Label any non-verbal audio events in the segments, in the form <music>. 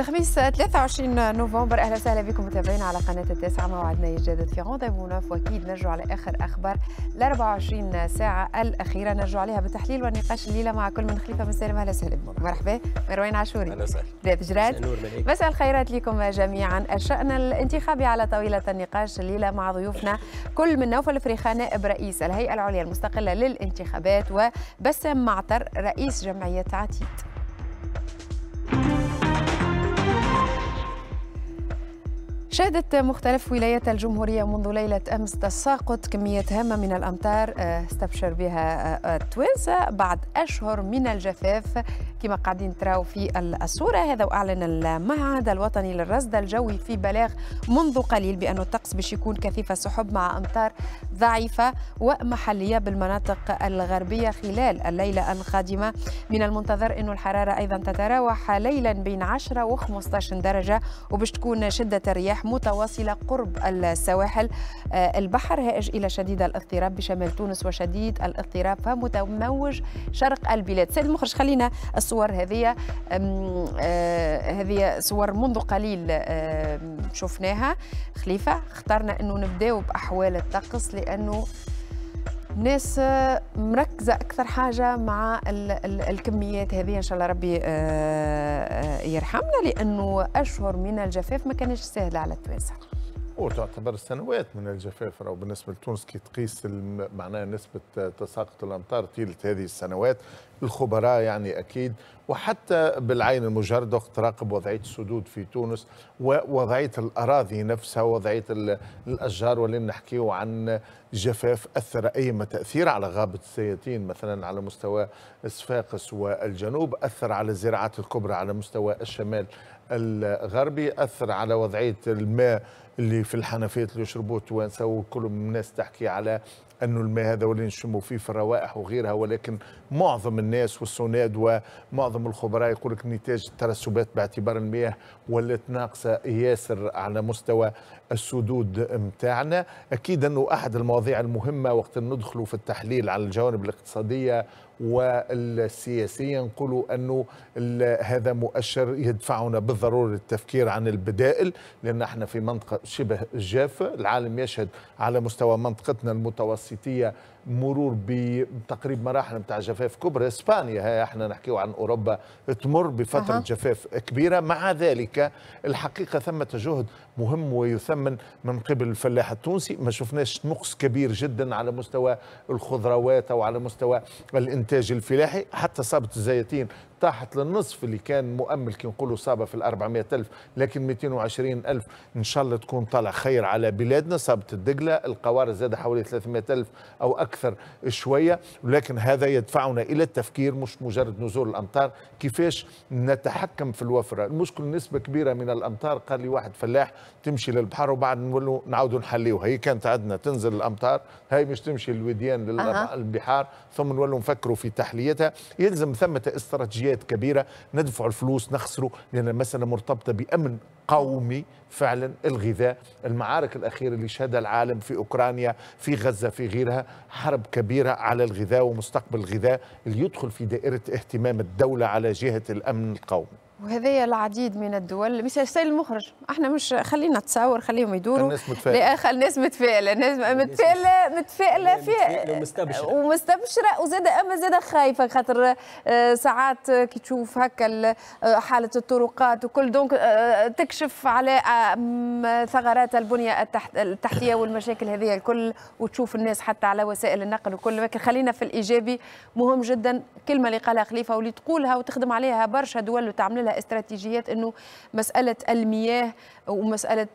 الخميس 23 نوفمبر اهلا وسهلا بكم متابعينا على قناه التاسعه موعدنا يتجدد في غوندافونوف واكيد نرجع على اخر اخبار ال 24 ساعه الاخيره نرجع عليها بالتحليل والنقاش الليله مع كل من خليفه من سالم اهلا وسهلا بكم مرحبا مروان عاشوري اهلا وسهلا بدايه جراد مساء الخيرات لكم جميعا الشان الانتخابي على طاوله النقاش الليله مع ضيوفنا كل من نوفل فريخا نائب رئيس الهيئه العليا المستقله للانتخابات وبسام معطر رئيس جمعيه عتيد شهدت مختلف ولايات الجمهورية منذ ليلة أمس تساقط كمية هامة من الأمطار آه، استبشر بها التوانسة آه، آه، بعد أشهر من الجفاف كما قاعدين تراو في الصورة هذا وأعلن المعهد الوطني للرصد الجوي في بلاغ منذ قليل بأنه الطقس باش يكون كثيف السحب مع أمطار ضعيفة ومحلية بالمناطق الغربية خلال الليلة القادمة من المنتظر أن الحرارة أيضا تتراوح ليلا بين 10 و 15 درجة وباش تكون شدة الرياح متواصلة قرب السواحل آه، البحر هائج إلى شديد الاضطراب بشمال تونس وشديد الاضطراب فمتموج شرق البلاد سيد المخرج خلينا الصور هذه آه، هذه صور منذ قليل آه، شفناها خليفة اخترنا أنه نبداو بأحوال الطقس لأنه ناس آه، مركزة أكثر حاجة مع ال ال الكميات هذه إن شاء الله ربي يرحمنا لأنه أشهر من الجفاف ما كانش سهلة على التوانسة وتعتبر سنوات من الجفاف راهو بالنسبه لتونس كي تقيس معناها نسبه تساقط الامطار طيله هذه السنوات الخبراء يعني اكيد وحتى بالعين المجرده تراقب وضعيه السدود في تونس ووضعيه الاراضي نفسها وضعيه الاشجار واللي نحكيو عن جفاف اثر اي تاثير على غابه السياتين مثلا على مستوى صفاقس والجنوب اثر على الزراعات الكبرى على مستوى الشمال الغربي اثر على وضعيه الماء اللي في الحنفيات اللي يشربوه التوانسه وكل الناس تحكي على انه الماء هذا واللي نشموا فيه في الروائح وغيرها ولكن معظم الناس والسناد ومعظم الخبراء يقول لك نتاج الترسبات باعتبار المياه ولات ناقصه ياسر على مستوى السدود نتاعنا اكيد انه احد المواضيع المهمه وقت ندخلوا في التحليل على الجوانب الاقتصاديه والسياسي ينقلوا أنه هذا مؤشر يدفعنا بالضرورة للتفكير عن البدائل لأن احنا في منطقة شبه جافة العالم يشهد على مستوى منطقتنا المتوسطية مرور بتقريب مراحل نتاع جفاف كبرى اسبانيا هي احنا نحكيو عن اوروبا تمر بفتره أه. جفاف كبيره مع ذلك الحقيقه ثمه جهد مهم ويثمن من قبل الفلاح التونسي ما شفناش نقص كبير جدا على مستوى الخضروات او على مستوى الانتاج الفلاحي حتى صابت الزيتين طاحت للنصف اللي كان مؤمل كي نقولوا صابه في ال 400 ألف لكن 220 ألف إن شاء الله تكون طالع خير على بلادنا صابت الدقلة القوارض زاد حوالي 300 ألف أو أكثر شوية ولكن هذا يدفعنا إلى التفكير مش مجرد نزول الأمطار كيفاش نتحكم في الوفرة المشكل نسبة كبيرة من الأمطار قال لي واحد فلاح تمشي للبحر وبعد نولوا نعاودوا نحليوها هي كانت عندنا تنزل الأمطار هاي مش تمشي للوديان للبحار ثم نولوا نفكروا في تحليتها يلزم ثمة استراتيجية مسؤوليات كبيره ندفع الفلوس نخسره لان المساله مرتبطه بامن قومي فعلا الغذاء المعارك الأخيرة اللي شهدها العالم في أوكرانيا في غزة في غيرها حرب كبيرة على الغذاء ومستقبل الغذاء اللي يدخل في دائرة اهتمام الدولة على جهة الأمن القومي وهذايا العديد من الدول مثل السيل المخرج احنا مش خلينا نتصور خليهم يدوروا الناس متفائله الناس متفائله الناس متفائله متفائله في ومستبشره ومستبشره وزاده اما زاده خايفه خاطر آه، ساعات كي تشوف هكا آه، حاله الطرقات وكل دونك آه، تكشف على ثغرات البنيه التحتيه والمشاكل هذه الكل وتشوف الناس حتى على وسائل النقل وكل لكن خلينا في الايجابي مهم جدا كلمه اللي قالها خليفه واللي تقولها وتخدم عليها برشا دول وتعمل لها استراتيجيات انه مساله المياه ومساله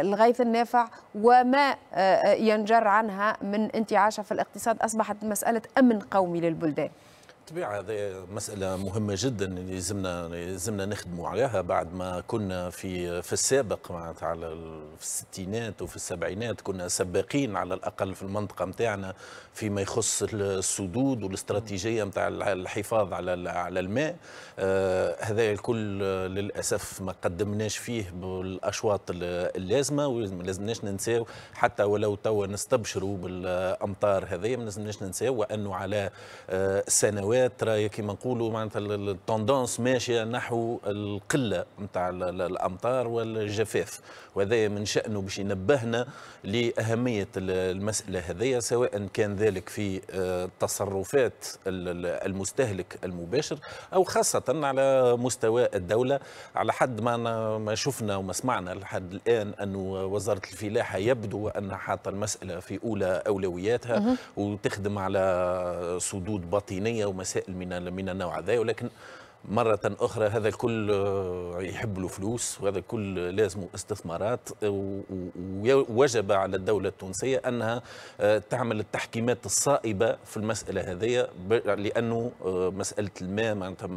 الغيث النافع وما آه، آه، ينجر عنها من انتعاشه في الاقتصاد اصبحت مساله امن قومي للبلدان بالطبيعه هذه مساله مهمه جدا لازمنا لازمنا نخدموا عليها بعد ما كنا في في السابق معناتها على في الستينات وفي السبعينات كنا سباقين على الاقل في المنطقه نتاعنا فيما يخص السدود والاستراتيجيه نتاع الحفاظ على على الماء آه هذا الكل آه، للاسف ما قدمناش فيه بالاشواط اللازمه ولازمناش لازمناش ننساو حتى ولو توا نستبشروا بالامطار هذه ما لازمناش ننساو وانه على آه سنوات العلاقات راهي كيما نقولوا معناتها التوندونس ماشيه نحو القله نتاع الامطار والجفاف وهذا من شانه باش ينبهنا لاهميه المساله هذه سواء كان ذلك في آه، تصرفات المستهلك المباشر او خاصه على مستوى الدوله على حد ما ما شفنا وما سمعنا لحد الان انه وزاره الفلاحه يبدو انها حاطه المساله في اولى اولوياتها وتخدم على صدود باطنيه ومسائل مسائل من من النوع هذا ولكن مرة أخرى هذا الكل آه، يحب له فلوس وهذا الكل لازم استثمارات ووجب على الدولة التونسية أنها آه، تعمل التحكيمات الصائبة في المسألة هذه لأنه آه، مسألة الماء معناتها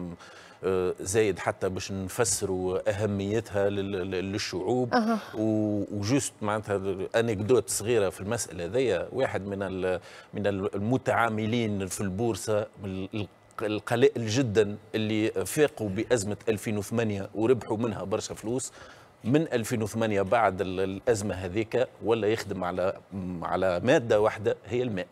آه، زايد حتى باش نفسروا اهميتها للشعوب أه. وجوست معناتها انكدوت صغيره في المساله هذيا واحد من من المتعاملين في البورصه القلائل جدا اللي فاقوا بازمه 2008 وربحوا منها برشا فلوس من 2008 بعد الازمه هذيك ولا يخدم على على ماده واحده هي الماء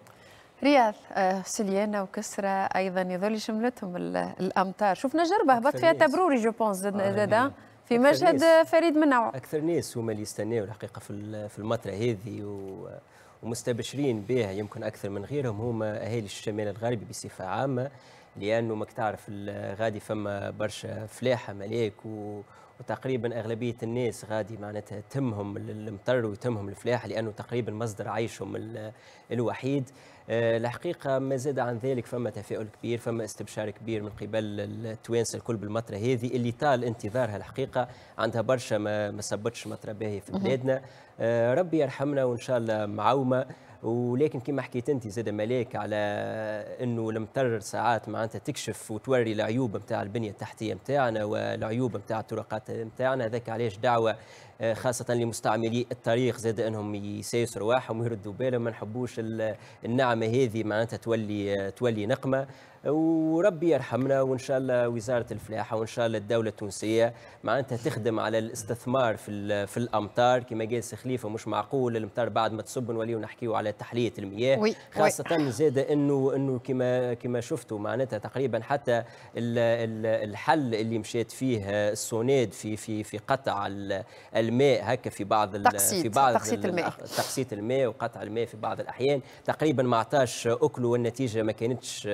رياض آه، سليانه وكسره ايضا يظل شملتهم الامطار شفنا جربه هبط فيها تبروري جو بونس زاد آه، نعم. في مشهد فريد من نوعه اكثر ناس هما اللي يستناوا الحقيقه في في المطره هذه و ومستبشرين بها يمكن اكثر من غيرهم هما اهالي الشمال الغربي بصفه عامه لانه ماك تعرف غادي فما برشا فلاحه ملاك و وتقريبا اغلبيه الناس غادي معناتها تمهم المطر وتمهم الفلاح لانه تقريبا مصدر عيشهم الوحيد آه، الحقيقه ما زاد عن ذلك فما تفاؤل كبير فما استبشار كبير من قبل التوانسه الكل بالمطره هذه اللي طال انتظارها الحقيقه عندها برشا ما صبتش مطره باهيه في بلادنا آه، ربي يرحمنا وان شاء الله معومه ولكن كما حكيت انت زاد ملاك على انه المطر ساعات معناتها تكشف وتوري العيوب نتاع البنيه التحتيه نتاعنا والعيوب نتاع الطرقات نتاعنا هذاك علاش دعوه خاصه لمستعملي الطريق زاد انهم يسايسوا رواحهم ويردوا بالهم ما نحبوش النعمه هذه معناتها تولي تولي نقمه وربي يرحمنا وان شاء الله وزاره الفلاحه وان شاء الله الدوله التونسيه معناتها تخدم على الاستثمار في في الامطار كما قال سي خليفه مش معقول الامطار بعد ما تصب نوليو نحكيو على تحليه المياه وي. خاصه زاد انه انه كما كما شفتوا معناتها تقريبا حتى الحل اللي مشات فيه السوناد في في في قطع ال الماء هكا في بعض تقسيط في بعض تقسيط الماء تقسيط الماء وقطع الماء في بعض الاحيان تقريبا ما عطاش اكله والنتيجه ما كانتش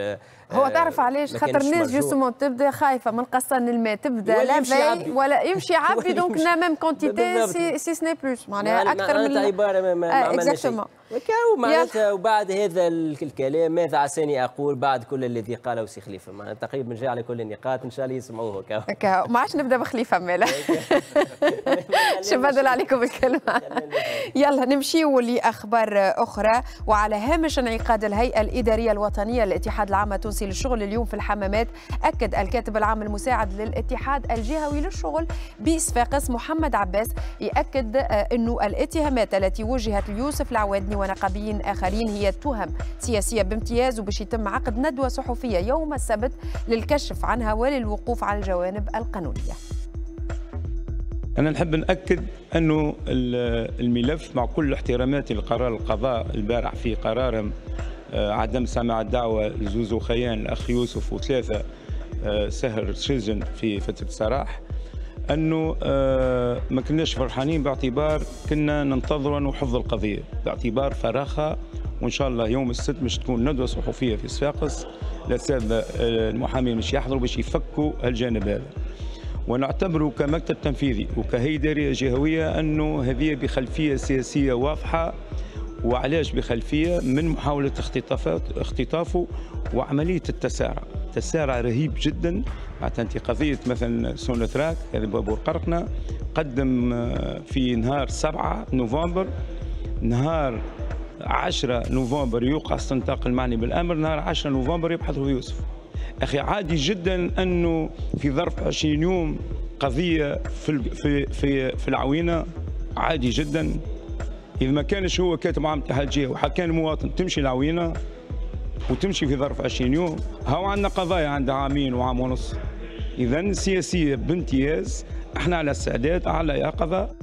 هو آه، تعرف علاش خاطر الناس جوستومون تبدا خايفه من قصان الماء تبدا لا في ولا يمشي <laughs> عبي دونك لا ميم كونتيتي سي, سي سني بلوس معناها نعم، اكثر من عباره ما, عملناش معناتها وبعد هذا الكلام ماذا عساني اقول بعد كل الذي قاله سي خليفه معناتها تقريبا جاء على كل النقاط ان شاء الله يسمعوه هكا <laughs> ما عادش نبدا بخليفه مالا <laughs> شو بدل عليكم الكلمه يلا نمشيو لاخبار اخرى وعلى هامش انعقاد الهيئه الاداريه الوطنيه للاتحاد العام التونسي تفاصيل للشغل اليوم في الحمامات أكد الكاتب العام المساعد للاتحاد الجهوي للشغل بصفاقس محمد عباس يأكد آه، أنه الاتهامات التي وجهت ليوسف العوادني ونقابيين آخرين هي تهم سياسية بامتياز وباش يتم عقد ندوة صحفية يوم السبت للكشف عنها وللوقوف على الجوانب القانونية أنا نحب نأكد أنه الملف مع كل احتراماتي لقرار القضاء البارح في قرار آه، عدم سماع الدعوة لزوز وخيان الأخ يوسف وثلاثة آه، سهر سجن في فترة سراح أنه آه، ما كناش فرحانين باعتبار كنا ننتظر ونحفظ القضية باعتبار فراخها وإن شاء الله يوم الست مش تكون ندوة صحفية في صفاقس الأساتذة المحامين مش يحضروا باش يفكوا هالجانب هذا ونعتبره كمكتب تنفيذي وكهيدرية جهوية أنه هذه بخلفية سياسية واضحة وعلاج بخلفيه من محاوله اختطافه وعمليه التسارع تسارع رهيب جدا معناتها انت قضيه مثلا تراك هذا بابور قرقنا قدم آه، في نهار 7 نوفمبر نهار 10 نوفمبر يوقع استنطاق المعني بالامر نهار 10 نوفمبر يبحثوا يوسف اخي عادي جدا انه في ظرف 20 يوم قضيه في في في, في العوينه عادي جدا اذا ما كانش هو كاتب عام الجهه وحكان وكان مواطن تمشي العوينه وتمشي في ظرف 20 يوم هاو عندنا قضايا عندها عامين وعام ونص اذا السياسيه بامتياز احنا على استعداد على يقظه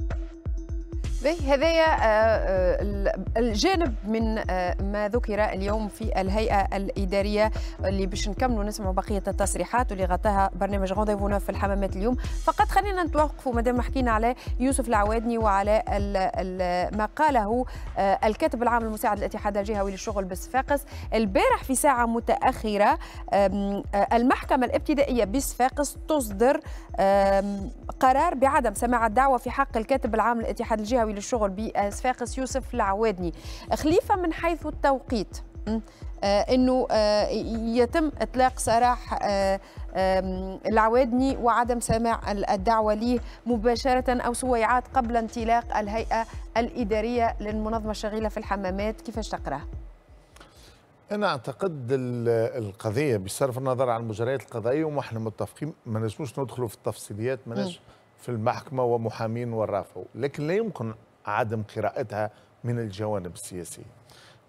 به هذايا آه، آه، الجانب من آه، ما ذكر اليوم في الهيئه الاداريه اللي باش نكملوا نسمعوا بقيه التصريحات واللي غطاها برنامج غونديفونا في الحمامات اليوم فقط خلينا نتوقفوا مادام حكينا على يوسف العوادني وعلى ما قاله الكاتب العام المساعد للاتحاد الجهوي للشغل بصفاقس البارح في ساعه متاخره المحكمه الابتدائيه بصفاقس تصدر قرار بعدم سماع الدعوه في حق الكاتب العام للاتحاد الجهوي للشغل الشغل بصفاقس يوسف العوادني خليفه من حيث التوقيت آه، انه آه، يتم اطلاق سراح آه، العوادني وعدم سماع الدعوه ليه مباشره او سويعات قبل انطلاق الهيئه الاداريه للمنظمه الشغيله في الحمامات كيفاش تقراها؟ انا اعتقد القضيه بصرف النظر عن المجريات القضائيه وما احنا متفقين ما نجموش ندخلوا في التفصيليات ما في المحكمة ومحامين ورافعوا لكن لا يمكن عدم قراءتها من الجوانب السياسية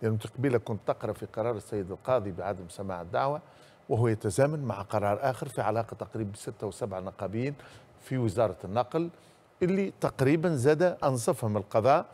لأنه تقبيلة كنت تقرأ في قرار السيد القاضي بعدم سماع الدعوة وهو يتزامن مع قرار آخر في علاقة تقريب ستة وسبع نقابين في وزارة النقل اللي تقريبا زاد أنصفهم القضاء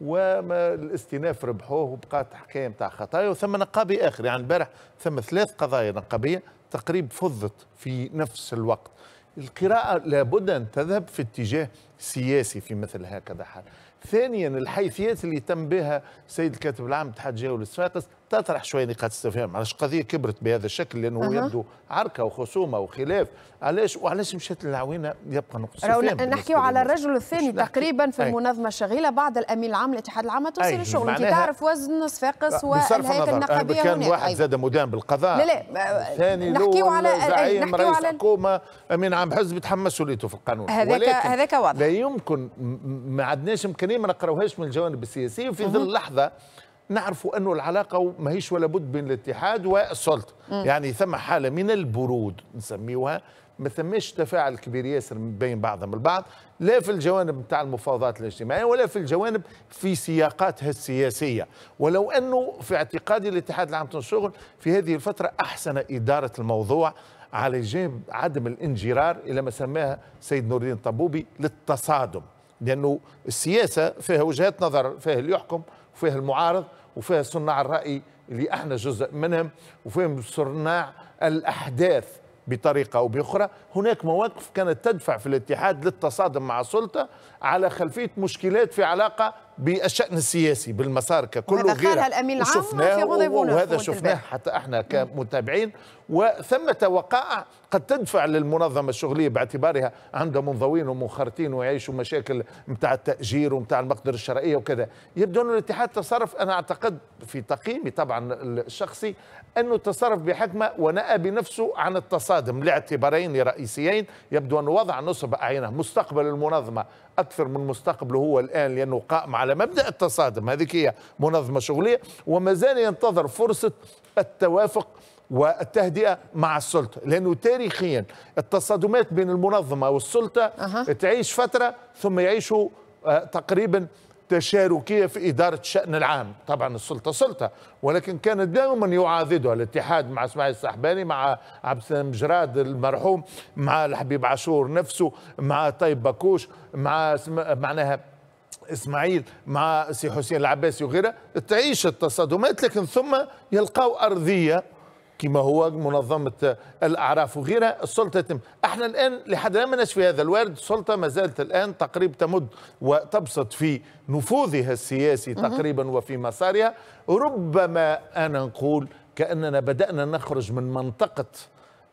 وما الاستئناف ربحوه وبقات حكايه نتاع خطايا وثم نقابي اخر يعني البارح ثم ثلاث قضايا نقابيه تقريب فضت في نفس الوقت القراءة لابد أن تذهب في اتجاه سياسي في مثل هكذا حال ثانيا الحيثيات اللي تم بها السيد الكاتب العام الاتحاد الجوي للصفاقس تطرح شويه نقاط استفهام علاش القضيه كبرت بهذا الشكل لانه أه. يبدو عركه وخصومه وخلاف علاش وعلاش مشات للعوينه يبقى نقص استفهام نحكيو على الرجل الثاني تقريبا في أي. المنظمه الشغيله بعد الامين العام للاتحاد العام التونسي الشغل انت تعرف وزن صفاقس آه، والهيئه النقابيه آه، كان واحد أيوة. زاد مدان بالقضاء لا لا آه، ثاني نحكيو على زعيم رئيس حكومه امين عام حزب تحمل مسؤوليته في القانون هذاك هذاك واضح لا يمكن ما عندناش امكانيه الكريم ما نقراوهاش من الجوانب السياسيه وفي ظل اللحظه نعرفوا انه العلاقه ماهيش ولا بد بين الاتحاد والسلطه يعني ثم حاله من البرود نسميوها ما ثماش تفاعل كبير ياسر بين بعضهم البعض لا في الجوانب نتاع المفاوضات الاجتماعيه ولا في الجوانب في سياقاتها السياسيه ولو انه في اعتقادي الاتحاد العام للشغل في هذه الفتره احسن اداره الموضوع على جانب عدم الانجرار الى ما سماها سيد نور الدين الطبوبي للتصادم لانه السياسه فيها وجهات نظر فيها اللي يحكم وفيها المعارض وفيها صناع الراي اللي احنا جزء منهم وفيهم صناع الاحداث بطريقه او باخرى هناك مواقف كانت تدفع في الاتحاد للتصادم مع السلطه على خلفيه مشكلات في علاقه بالشأن السياسي بالمسار ككل وغيره الأمين العام وشفناه وهذا شفناه حتى احنا كمتابعين وثمة وقائع قد تدفع للمنظمة الشغلية باعتبارها عندها منضوين ومنخرطين ويعيشوا مشاكل نتاع التأجير ونتاع المقدرة الشرعية وكذا يبدو أن الاتحاد تصرف أنا أعتقد في تقييمي طبعا الشخصي أنه تصرف بحكمة ونأى بنفسه عن التصادم لاعتبارين رئيسيين يبدو أن وضع نصب أعينه مستقبل المنظمة اكثر من مستقبله هو الان لانه قائم على مبدا التصادم هذه هي منظمه شغليه وما زال ينتظر فرصه التوافق والتهدئه مع السلطه لانه تاريخيا التصادمات بين المنظمه والسلطه أه. تعيش فتره ثم يعيشوا آه، تقريبا تشاركية في إدارة الشأن العام طبعا السلطة سلطة ولكن كان دائما يعاضدها الاتحاد مع إسماعيل السحباني مع عبد السلام جراد المرحوم مع الحبيب عاشور نفسه مع طيب بكوش مع معناها اسماعيل مع سي حسين العباسي وغيره تعيش التصادمات لكن ثم يلقاو ارضيه كما هو منظمة الأعراف وغيرها السلطة تتم احنا الآن لحد الآن ما ناش في هذا الوارد السلطة ما زالت الآن تقريبا تمد وتبسط في نفوذها السياسي تقريبا وفي مسارها ربما أنا نقول كأننا بدأنا نخرج من منطقة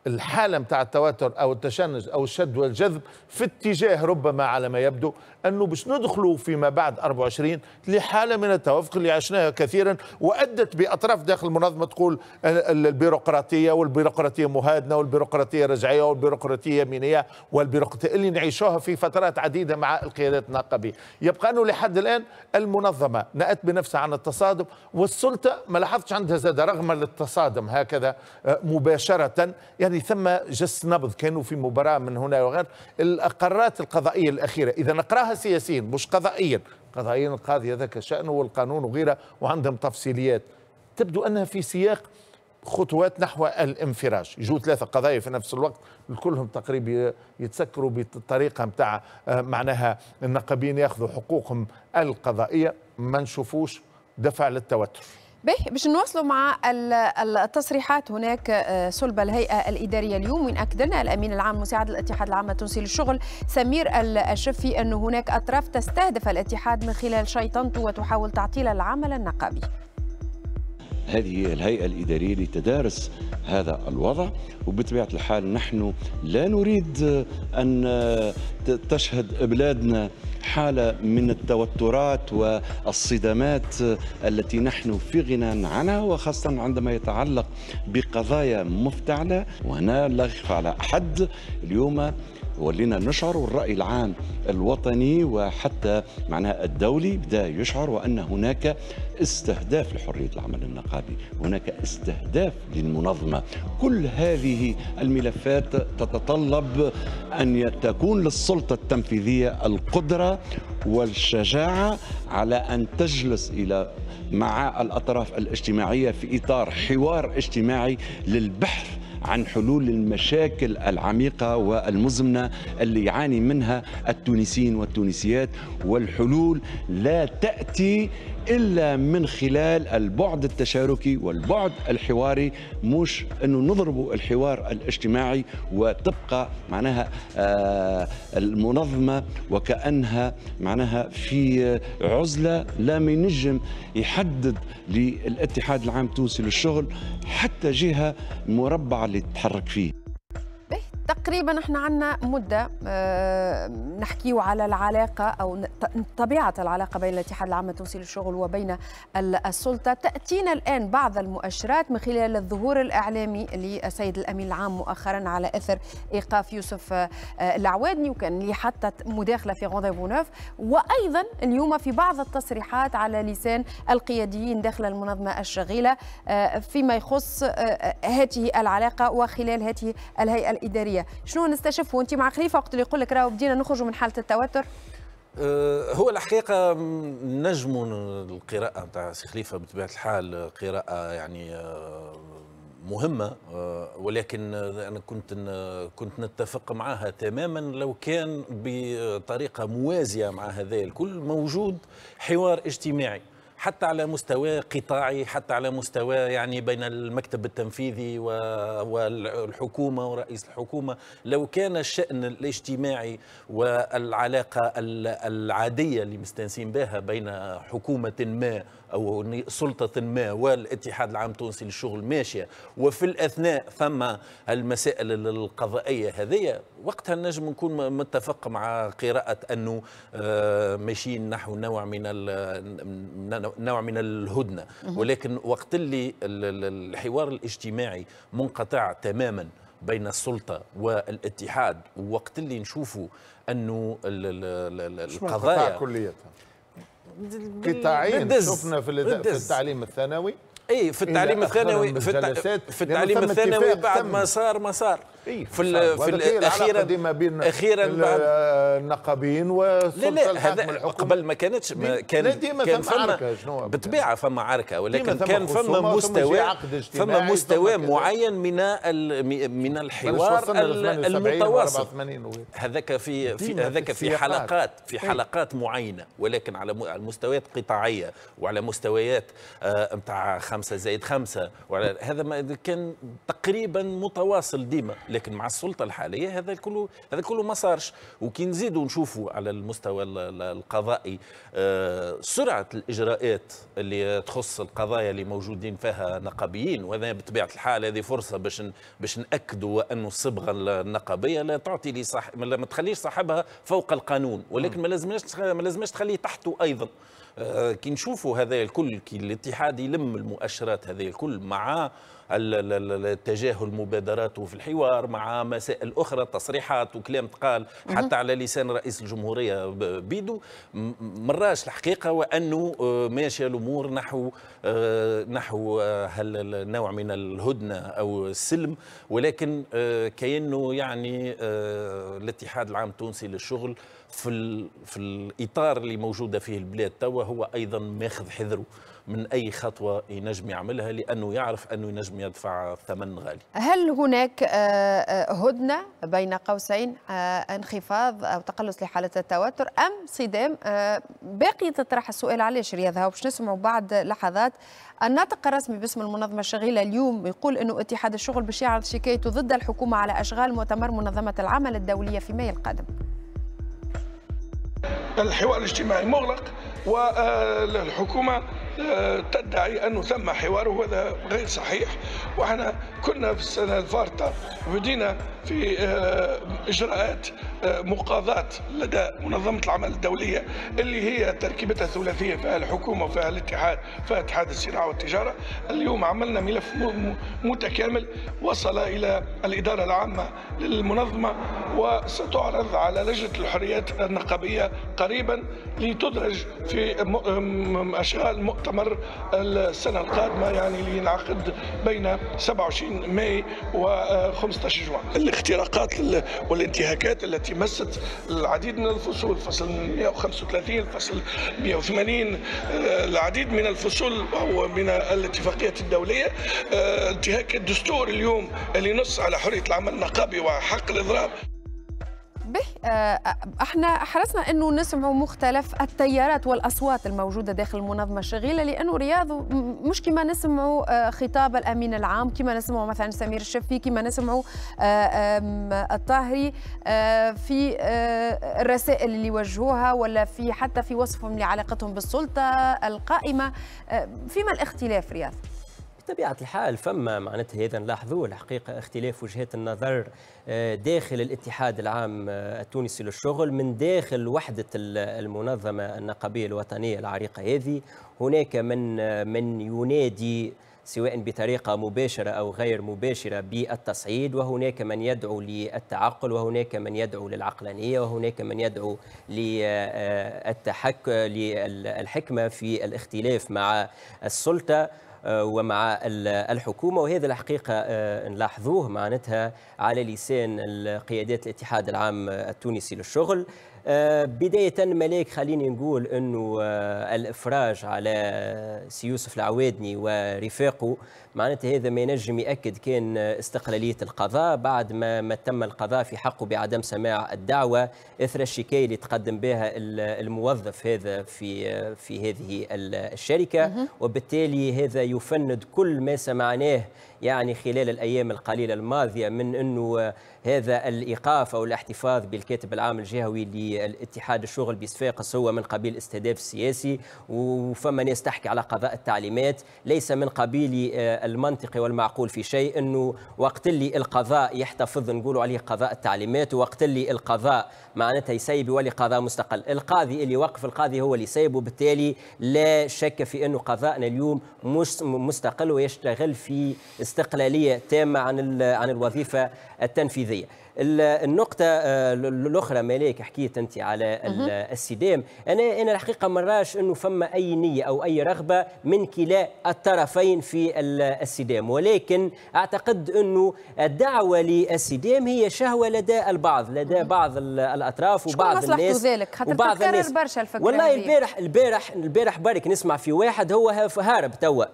الحالة متاع التوتر أو التشنج أو الشد والجذب في اتجاه ربما على ما يبدو أنه باش ندخلوا فيما بعد 24 لحالة من التوافق اللي عشناها كثيرا وأدت بأطراف داخل المنظمة تقول البيروقراطية والبيروقراطية مهادنة والبيروقراطية رجعية والبيروقراطية يمينية والبيروقراطية اللي نعيشوها في فترات عديدة مع القيادات الناقبة يبقى أنه لحد الآن المنظمة نأت بنفسها عن التصادم والسلطة ما لاحظتش عندها زاد رغم للتصادم هكذا آه، مباشرة يعني ثم جس نبض كانوا في مباراة من هنا وغير القرارات القضائية الأخيرة إذا نقراها سياسيين مش قضائيا قضائيا القاضي هذاك شأنه والقانون وغيره وعندهم تفصيليات تبدو أنها في سياق خطوات نحو الانفراج يجوا ثلاثة قضايا في نفس الوقت كلهم تقريبا يتسكروا بالطريقة متاع آه، معناها النقابين ياخذوا حقوقهم القضائية ما نشوفوش دفع للتوتر به باش نواصلوا مع التصريحات هناك آه، صلب الهيئه الاداريه اليوم وين اكد لنا الامين العام مساعد الاتحاد العام التونسي للشغل سمير الشفي انه هناك اطراف تستهدف الاتحاد من خلال شيطنته وتحاول تعطيل العمل النقابي هذه الهيئة الإدارية لتدارس هذا الوضع وبطبيعة الحال نحن لا نريد أن تشهد بلادنا حالة من التوترات والصدامات التي نحن في غنى عنها وخاصة عندما يتعلق بقضايا مفتعلة وهنا لا يخفى على أحد اليوم ولينا نشعر والرأي العام الوطني وحتى معناها الدولي بدا يشعر وأن هناك استهداف لحرية العمل النقابي هناك استهداف للمنظمة كل هذه الملفات تتطلب أن تكون للسلطة التنفيذية القدرة والشجاعة على أن تجلس إلى مع الأطراف الاجتماعية في إطار حوار اجتماعي للبحث عن حلول المشاكل العميقة والمزمنة اللي يعاني منها التونسيين والتونسيات والحلول لا تأتي الا من خلال البعد التشاركي والبعد الحواري مش انه نضربوا الحوار الاجتماعي وتبقى معناها آه، المنظمه وكانها معناها في عزله لا ما ينجم يحدد للاتحاد العام التونسي للشغل حتى جهه مربعه اللي تتحرك فيه تقريبا احنا عندنا مده آه، نحكيو على العلاقه او طبيعه العلاقه بين الاتحاد العام التونسي للشغل وبين السلطه تاتينا الان بعض المؤشرات من خلال الظهور الاعلامي للسيد الامين العام مؤخرا على اثر ايقاف يوسف آه، العوادني وكان لي حتى مداخله في غوندي نوف وايضا اليوم في بعض التصريحات على لسان القياديين داخل المنظمه الشغيله آه، فيما يخص هذه العلاقه وخلال هذه الهيئه الاداريه شنو نستشفوا انت مع خليفه وقت اللي يقول لك راهو بدينا نخرجوا من حاله التوتر أه، هو الحقيقة نجم القراءة نتاع سي خليفة بطبيعة الحال قراءة يعني أه، مهمة أه، ولكن أنا كنت كنت نتفق معها تماما لو كان بطريقة موازية مع هذا الكل موجود حوار اجتماعي حتى على مستوى قطاعي حتى على مستوى يعني بين المكتب التنفيذي والحكومه ورئيس الحكومه لو كان الشان الاجتماعي والعلاقه العاديه اللي مستانسين بها بين حكومه ما أو سلطة ما والاتحاد العام التونسي للشغل ماشية وفي الأثناء ثم المسائل القضائية هذه وقتها نجم نكون متفق مع قراءة أنه آه، ماشيين نحو نوع من نوع من الهدنة ولكن وقت اللي الحوار الاجتماعي منقطع تماما بين السلطة والاتحاد ووقت اللي نشوفوا أنه القضايا كليتها قطاعين شفنا في, إيه، في التعليم الثانوي اي في التعليم الثانوي في, في التعليم الثانوي بعد ما صار ما صار إيه، في ال في الاخيره اخيرا ديما بين اخيرا النقابيين والسلطه لا قبل ما كانتش ما كان كان فما بالطبيعه فما عركه ولكن كان فما مستوى فما مستوى معين من من الحوار المتواصل هذاك في, في هذاك في حلقات في إيه. حلقات معينه ولكن على المستويات قطاعيه وعلى مستويات نتاع آه، خمسة زائد خمسة وعلى هذا ما كان تقريبا متواصل ديما لكن مع السلطه الحاليه هذا كله هذا كله ما صارش وكي نزيدوا نشوفوا على المستوى القضائي آه، سرعه الاجراءات اللي تخص القضايا اللي موجودين فيها نقابيين وهذا بطبيعه الحال هذه فرصه باش باش ناكدوا انه الصبغه النقابيه لا تعطي لي صح ما تخليش صاحبها فوق القانون ولكن ما لازمناش ما لازمناش تخليه تحته ايضا آه، كي نشوفوا هذا الكل كي الاتحاد يلم المؤشرات هذه الكل مع التجاهل مبادراته في الحوار مع مسائل أخرى تصريحات وكلام تقال حتى على لسان رئيس الجمهورية بيدو مراش الحقيقة وأنه آه، ماشية الأمور نحو آه، نحو آه، النوع من الهدنة أو السلم ولكن كأنه يعني الاتحاد العام التونسي للشغل في ال... في الاطار اللي موجوده فيه البلاد توا هو ايضا ماخذ حذره من اي خطوه ينجم يعملها لانه يعرف انه ينجم يدفع ثمن غالي. هل هناك آه، آه، هدنه بين قوسين آه، انخفاض او تقلص لحاله التوتر ام صدام باقي تطرح السؤال علاش رياضه باش نسمعوا بعد لحظات الناطق الرسمي باسم المنظمه الشغيله اليوم يقول انه اتحاد الشغل باش يعرض شكايته ضد الحكومه على اشغال مؤتمر منظمه العمل الدوليه في ماي القادم. الحوار الاجتماعي مغلق والحكومه آه، تدعي انه ثم حوار وهذا غير صحيح واحنا كنا في السنه الفارطه بدينا في آه، إجراءات آه، مقاضاة لدى منظمة العمل الدولية اللي هي تركيبتها ثلاثية فيها الحكومة وفيها الاتحاد فيها اتحاد الصناعة والتجارة اليوم عملنا ملف متكامل وصل إلى الإدارة العامة للمنظمة وستعرض على لجنة الحريات النقابية قريبا لتدرج في أشغال مؤتمر السنة القادمة يعني اللي ينعقد بين 27 ماي و 15 جوان الاختراقات والانتهاكات التي مست العديد من الفصول فصل 135 فصل 180 آه، العديد من الفصول من الاتفاقية الدولية آه، انتهاك الدستور اليوم اللي نص على حرية العمل النقابي وحق الإضراب به آه، احنا حرصنا انه نسمعوا مختلف التيارات والاصوات الموجوده داخل المنظمه الشغيله لانه رياض مش كما نسمعوا آه، خطاب الامين العام كما نسمعوا مثلا سمير الشفي كما نسمعوا آه، الطاهري في الرسائل اللي وجهوها ولا في حتى في وصفهم لعلاقتهم بالسلطه القائمه فيما الاختلاف رياض بطبيعة الحال فما معناتها إذا لاحظوا الحقيقة اختلاف وجهات النظر آه، داخل الاتحاد العام آه، التونسي للشغل من داخل وحدة المنظمة النقابية الوطنية العريقة هذه هناك من آه، من ينادي سواء بطريقه مباشره او غير مباشره بالتصعيد وهناك من يدعو للتعقل وهناك من يدعو للعقلانيه وهناك من يدعو للتحك للحكمه في الاختلاف مع السلطه آه، ومع الحكومه وهذا الحقيقه آه، نلاحظوه معناتها على لسان قيادات الاتحاد العام التونسي للشغل آه، بداية ملاك خليني نقول أنه آه، الإفراج على سي يوسف العوادني ورفاقه معناتها هذا ما ينجم يأكد كان استقلالية القضاء بعد ما, ما تم القضاء في حقه بعدم سماع الدعوة إثر الشكاية اللي تقدم بها الموظف هذا في آه، في هذه الشركة وبالتالي هذا يفند كل ما سمعناه يعني خلال الأيام القليلة الماضية من أنه هذا الإيقاف أو الاحتفاظ بالكاتب العام الجهوي للاتحاد الشغل بصفاقس هو من قبيل استهداف سياسي وفما ناس تحكي على قضاء التعليمات ليس من قبيل آه، المنطقي والمعقول في شيء أنه وقت اللي القضاء يحتفظ نقولوا عليه قضاء التعليمات وقت اللي القضاء معناتها يسيب ولي قضاء مستقل القاضي اللي وقف القاضي هو اللي يسيب وبالتالي لا شك في أنه قضاءنا اليوم مش مستقل ويشتغل في استقلاليه تامه عن عن الوظيفه التنفيذيه. النقطة آه، الأخرى ملاك حكيت أنت على السدام أنا أنا الحقيقة ما أنه فما أي نية أو أي رغبة من كلا الطرفين في السدام ولكن أعتقد أنه الدعوة للسدام هي شهوة لدى البعض لدى بعض الأطراف وبعض الناس ذلك خاطر وبعض الناس برشا الفكرة والله البارح البارح البارح برك نسمع في واحد هو هارب توا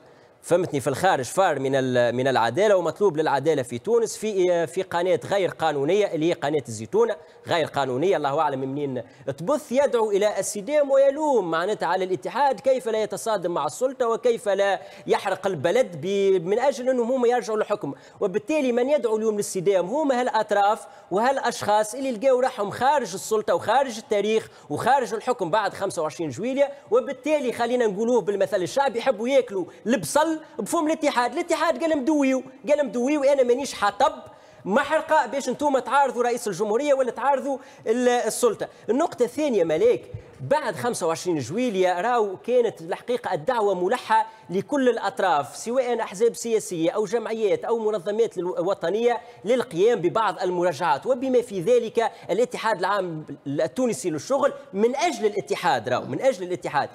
فهمتني في الخارج فار من من العداله ومطلوب للعداله في تونس في في قناه غير قانونيه اللي هي قناه الزيتونه غير قانونيه الله اعلم منين تبث يدعو الى السدام ويلوم معناتها على الاتحاد كيف لا يتصادم مع السلطه وكيف لا يحرق البلد من اجل انهم هم يرجعوا للحكم وبالتالي من يدعو اليوم للصدام هم هالاطراف وهالاشخاص اللي لقاو راحهم خارج السلطه وخارج التاريخ وخارج الحكم بعد 25 جويليه وبالتالي خلينا نقولوه بالمثل الشعبي يحبوا ياكلوا البصل دخل بفم الاتحاد الاتحاد قال مدويو قال مدويو انا مانيش حطب محرقه باش انتم تعارضوا رئيس الجمهوريه ولا تعارضوا السلطه النقطه الثانيه ملاك بعد 25 جويليا راو كانت الحقيقة الدعوة ملحة لكل الأطراف سواء أحزاب سياسية أو جمعيات أو منظمات وطنية للقيام ببعض المراجعات وبما في ذلك الاتحاد العام التونسي للشغل من أجل الاتحاد راو من أجل الاتحاد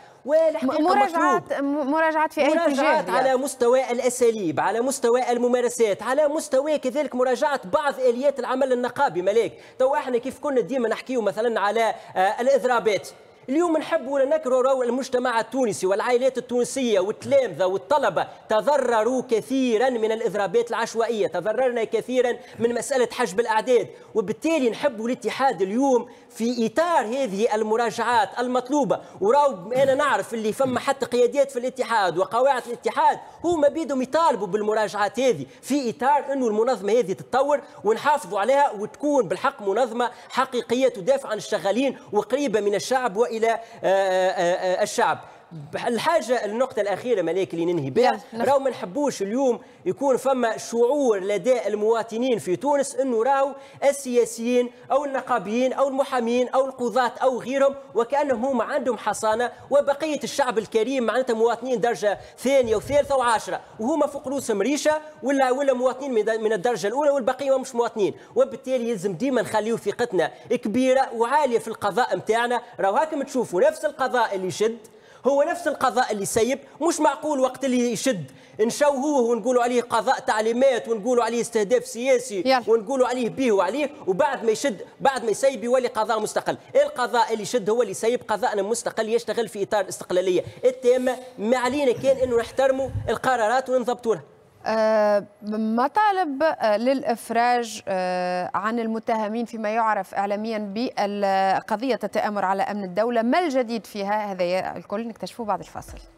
مراجعات مراجعات في اي مراجعات على مستوى الاساليب على مستوى الممارسات على مستوى كذلك مراجعه بعض اليات العمل النقابي ملاك تو احنا كيف كنا ديما نحكيو مثلا على آه، الاضرابات اليوم نحبوا نكرروا المجتمع التونسي والعائلات التونسية والتلامذة والطلبة تضرروا كثيرا من الإضرابات العشوائية تضررنا كثيرا من مسألة حجب الأعداد وبالتالي نحبوا الاتحاد اليوم في إطار هذه المراجعات المطلوبة وراو أنا نعرف اللي فما حتى قيادات في الاتحاد وقواعد الاتحاد هما بيدهم يطالبوا بالمراجعات هذه في إطار أنه المنظمة هذه تتطور ونحافظوا عليها وتكون بالحق منظمة حقيقية تدافع عن الشغالين وقريبة من الشعب وإلى إلى آه، آه، آه، الشعب الحاجه النقطه الاخيره ملاك اللي ننهي بها راهو ما نحبوش اليوم يكون فما شعور لدى المواطنين في تونس انه راهو السياسيين او النقابيين او المحامين او القضاة او غيرهم وكانهم هما عندهم حصانه وبقيه الشعب الكريم معناتها مواطنين درجه ثانيه وثالثه وعاشره وهما فوق رؤوسهم ريشه ولا ولا مواطنين من الدرجه الاولى والبقيه مش مواطنين وبالتالي يلزم ديما نخليو ثقتنا كبيره وعاليه في القضاء نتاعنا راهو هاكم تشوفوا نفس القضاء اللي شد هو نفس القضاء اللي سيب مش معقول وقت اللي يشد نشوهوه ونقولوا عليه قضاء تعليمات ونقولوا عليه استهداف سياسي ونقولوا عليه به وعليه وبعد ما يشد بعد ما يسيب يولي قضاء مستقل إيه القضاء اللي يشد هو اللي سيب قضاء مستقل يشتغل في اطار الاستقلاليه التامه ما علينا كان انه نحترموا القرارات ونضبطوها آه، مطالب آه، للإفراج آه، عن المتهمين فيما يعرف إعلاميا بقضية التآمر على أمن الدولة ما الجديد فيها هذا الكل نكتشفه بعد الفاصل